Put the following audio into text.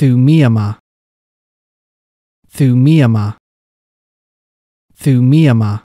Thumiama Thumiama Thumiama